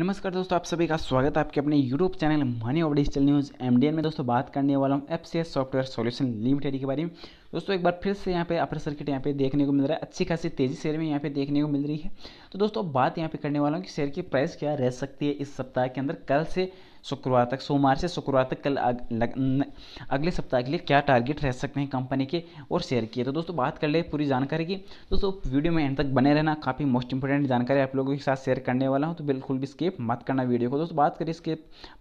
नमस्कार दोस्तों आप सभी का स्वागत है आपके अपने YouTube channel money of digital news एम में दोस्तों बात करने वाला हूँ F C S software solution limited के बारे में दोस्तों एक बार फिर से यहाँ पे अपर सर्किट यहाँ पे देखने को मिल रहा है अच्छी खासी तेज़ी शेयर में यहाँ पे देखने को मिल रही है तो दोस्तों बात यहाँ पे करने वाला हूँ कि शेयर की प्राइस क्या रह सकती है इस सप्ताह के अंदर कल से शुक्रवार तक सोमवार से शुक्रवार तक कल अग, न, अगले सप्ताह के लिए क्या टारगेट रह सकते हैं कंपनी के और शेयर किए तो दोस्तों बात कर ले पूरी जानकारी की दोस्तों वीडियो में एंड तक बने रहना काफ़ी मोस्ट इंपॉर्टेंट जानकारी आप लोगों के साथ शेयर करने वाला हूँ तो बिल्कुल भी स्केप मत करना वीडियो को दोस्तों बात करें इसके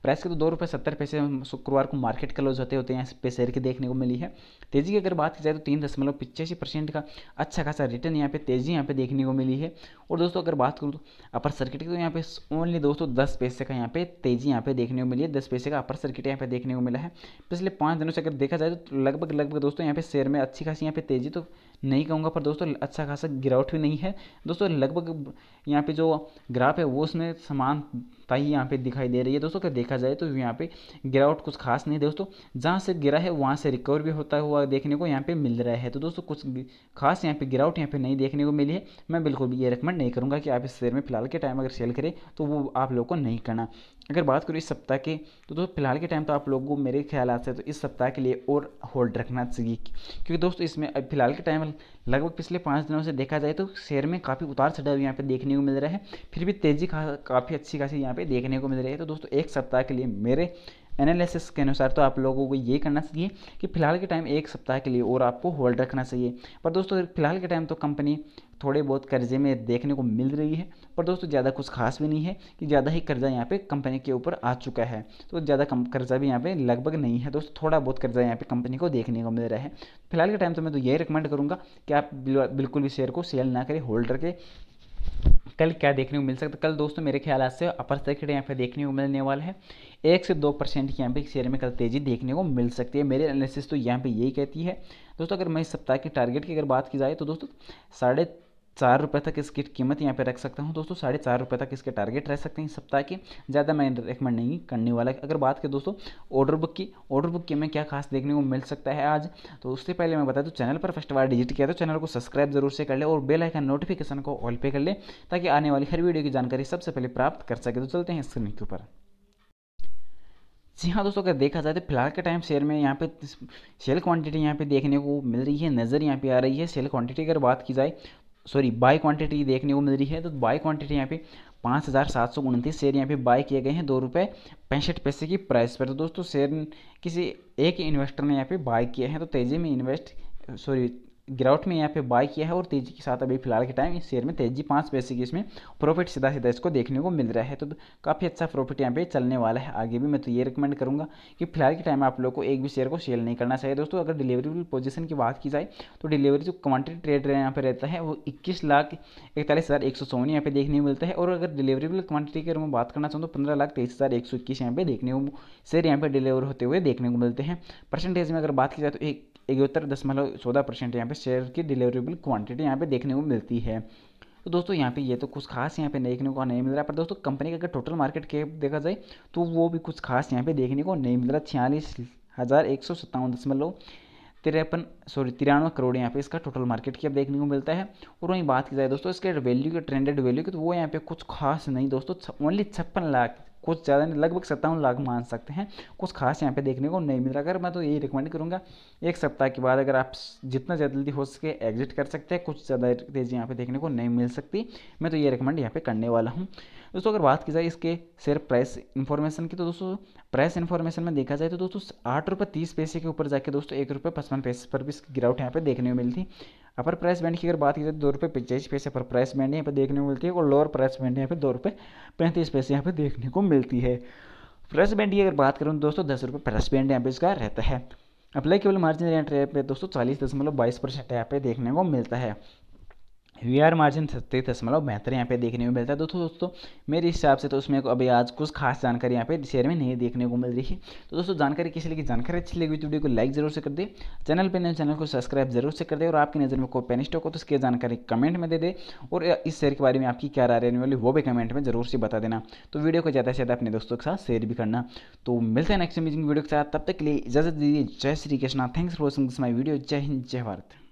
प्राइस के तो दो रुपये सत्तर पैसे शुक्रवार को मार्केट क्लोज होते होते हैं इस पे शेयर की देखने को मिली है तेज़ी की अगर बात की जाए तो तीन दशमलव पिचासी परसेंट का अच्छा खासा रिटर्न यहाँ पे तेज़ी यहाँ पे देखने को मिली है और दोस्तों अगर बात करूँ तो अपर सर्किट की तो यहाँ पे ओनली दोस्तों दस पैसे का यहाँ पे तेज़ी यहाँ पे देखने देखने को मिली है दस पैसे का अपर सर्किट यहाँ पे देखने को मिला है पिछले पाँच दिनों से अगर देखा जाए तो लगभग लगभग दोस्तों यहाँ पे शेयर में अच्छी खासी यहाँ पे तेजी तो नहीं कहूँगा पर दोस्तों अच्छा खासा गिरावट भी नहीं है दोस्तों लगभग यहाँ पे जो ग्राफ है वो उसमें समानता ही यहाँ पे दिखाई दे रही है दोस्तों अगर देखा जाए तो यहाँ पे गिरावट कुछ खास नहीं दोस्तों जहाँ से गिरा है वहाँ से रिकवर भी होता हुआ देखने को यहाँ पे मिल रहा है तो दोस्तों कुछ खास यहाँ पे गिरावट यहाँ पे नहीं देखने को मिली है मैं बिल्कुल भी ये रिकमेंड नहीं करूँगा कि आप इस शेयर में फिलहाल के टाइम अगर सेल करें तो वो आप लोग को नहीं करना अगर बात करूँ इस सप्ताह के तो दोस्तों फिलहाल के टाइम तो आप लोगों को मेरे ख्याल से तो इस सप्ताह के लिए और होल्ड रखना चाहिए क्योंकि दोस्तों इसमें फिलहाल के टाइम लेवल लगभग पिछले पाँच दिनों से देखा जाए तो शेयर में काफ़ी उतार चढ़ाव यहाँ पे देखने को मिल रहा है फिर भी तेज़ी का, काफ़ी अच्छी खासी यहाँ पे देखने को मिल रही है तो दोस्तों एक सप्ताह के लिए मेरे एनालिसिस के अनुसार तो आप लोगों को ये करना चाहिए कि फिलहाल के टाइम एक सप्ताह के लिए और आपको होल्ड रखना चाहिए पर दोस्तों फिलहाल के टाइम तो कंपनी थोड़े बहुत कर्जे में देखने को मिल रही है पर दोस्तों ज़्यादा कुछ खास भी नहीं है कि ज़्यादा ही कर्जा यहाँ पे कंपनी के ऊपर आ चुका है तो ज़्यादा कम कर्जा भी यहाँ पे लगभग नहीं है दोस्तों थोड़ा बहुत कर्जा यहाँ पे कंपनी को देखने को मिल रहा है फिलहाल के टाइम तो मैं तो यही रिकमेंड करूँगा कि आप बिल्कुल भी शेयर को सेल ना करें होल्डर के कल क्या देखने को मिल सकता है कल दोस्तों मेरे ख्याल से अपर सर्किट यहाँ पे देखने को मिलने वाला है एक से दो परसेंट की यहाँ पे शेयर में कल तेजी देखने को मिल सकती है मेरे एनालिसिस तो यहाँ पे यही कहती है दोस्तों अगर मैं इस सप्ताह के टारगेट की अगर बात की जाए तो दोस्तों साढ़े चार रुपये तक इसकी कीमत यहाँ पे रख सकता हूँ दोस्तों साढ़े चार रुपये तक इसके टारगेट रह सकते हैं इस सप्ताह के ज़्यादा मैं रिकमेंड नहीं करने वाला अगर बात करें दोस्तों ऑर्डर बुक की ऑर्डर बुक की में क्या खास देखने को मिल सकता है आज तो उससे पहले मैं बता दूँ चैनल पर फर्स्ट बार डिजिट किया तो चैनल को सब्सक्राइब जरूर से कर ले और बेल आइकन नोटिफिकेशन को ऑल पे कर ले ताकि आने वाली हर वीडियो की जानकारी सबसे पहले प्राप्त कर सके तो चलते हैं स्क्रीन के ऊपर जी हाँ दोस्तों अगर देखा जाए तो फिलहाल के टाइम शेयर में यहाँ पे सेल क्वांटिटी यहाँ पे देखने को मिल रही है नज़र यहाँ पे आ रही है सेल क्वांटिटी अगर बात की जाए सॉरी बाय क्वांटिटी देखने को मिल रही है तो बाय क्वांटिटी यहाँ पे पाँच हज़ार सात सौ उनतीस शेयर यहाँ पे बाय किए गए हैं दो रुपये पैंसठ पैसे की प्राइस पर तो दोस्तों शेयर किसी एक इन्वेस्टर ने यहाँ पे बाय किए हैं तो तेज़ी में इन्वेस्ट सॉरी गिरावट में यहाँ पे बाय किया है और तेजी के साथ अभी फिलहाल के टाइम इस शेयर में तेजी पाँच पैसे की इसमें प्रॉफिट सीधा सीधा इसको देखने को मिल रहा है तो काफ़ी अच्छा प्रॉफिट यहाँ पे चलने वाला है आगे भी मैं तो ये रिकमेंड करूँगा कि फिलहाल के टाइम आप लोग को एक भी शेयर को सेल नहीं करना चाहिए दोस्तों अगर डिलीवरी पोजिशन की बात की जाए तो डिलीवरी जो क्वान्टिटी ट्रेड यहाँ पर रहता है वो इक्कीस लाख इकतालीस हज़ार एक सौ चौवन यहाँ पे देखने को मिलता है और अगर डिलीवरी क्वान्टिटी की अगर मैं बात करना चाहूँ तो पंद्रह लाख तेईस हज़ार एक सौ इक्कीस यहाँ पे देखने को शेयर यहाँ पे डिलीवर होते हुए देखने को मिलते हैं परसेंटेज में अगर बात की जाए तो एक इकहत्तर दशमलव चौदह परसेंट यहाँ पे शेयर की डिलीवरेबल क्वांटिटी यहाँ पे देखने को मिलती है तो दोस्तों यहाँ पे ये तो कुछ खास यहाँ पे देखने को नहीं मिल रहा है पर दोस्तों कंपनी का अगर टोटल मार्केट कैप देखा जाए तो वो भी कुछ खास यहाँ पे देखने को नहीं मिल रहा छियालीस हज़ार एक सौ सत्तावन दशमलव तिरपन सॉरी तिरानवे करोड़ यहाँ पे इसका टोटल मार्केट कैप देखने को मिलता है और वहीं बात की जाए दोस्तों इसके वैल्यू के ट्रेंडेड वैल्यू की तो वो यहाँ पे कुछ खास नहीं दोस्तों ओनली छप्पन लाख कुछ ज़्यादा नहीं लगभग सत्तावन लाख मान सकते हैं कुछ खास यहाँ पे देखने को नहीं मिल रहा अगर मैं तो यही रिकमेंड करूँगा एक सप्ताह के बाद अगर आप जितना जल्दी हो सके एग्जिट कर सकते हैं कुछ ज़्यादा तेज़ी यहाँ पे देखने को नहीं मिल सकती मैं तो ये रिकमेंड यहाँ पे करने वाला हूँ दोस्तों अगर बात की जाए इसके शेयर प्राइस इन्फॉर्मेशन की तो दोस्तों प्राइस इन्फॉर्मेशन में देखा जाए तो दोस्तों आठ रुपये तीस पैसे के ऊपर जाके दोस्तों एक रुपये पचपन पैसे पर भी इसकी गिरावट यहाँ पे देखने को मिली थी अपर प्राइस बैंड की अगर बात की जाए तो दो रुपये पचास पैसे अपर प्राइस बैंड यहाँ पर देखने को मिलती है और लोअर प्राइस बैंड यहाँ पर दो रुपये पैंतीस पैसे यहाँ पर देखने को मिलती है प्राइस बैंड की अगर बात करूँ दोस्तों दस रुपये प्राइस बैंड यहाँ पर इसका रहता है अप्लाई केवल मार्जिन रेंट पर दोस्तों चालीस दशमलव बाईस परसेंट यहाँ पे देखने को मिलता है वी आर मार्जिन सत्तीस दशमलव बेहतर यहाँ पे देखने को मिलता है दोस्तों दोस्तों मेरे हिसाब से तो उसमें अभी आज कुछ खास जानकारी यहाँ पे शेयर में नहीं देखने को मिल रही है तो दोस्तों जानकारी किसी लिए जानकारी अच्छी लगी तो वीडियो को लाइक जरूर से कर दे चैनल पर नए चैनल को सब्सक्राइब जरूर से कर दे और आपकी नज़र में कोई पेन स्टॉक हो तो उसकी जानकारी कमेंट में दे दे और इस शेयर के बारे में आपकी क्या राय रहने वाली वो भी कमेंट में जरूर से बता देना तो वीडियो को ज़्यादा से ज़्यादा अपने दोस्तों के साथ शेयर भी करना तो मिलते हैं नेक्स्ट मीटिंग वीडियो के साथ तब तक के लिए इजाजत दीजिए जय Shri Krishna thanks for watching this my video जय हिंद जय भारत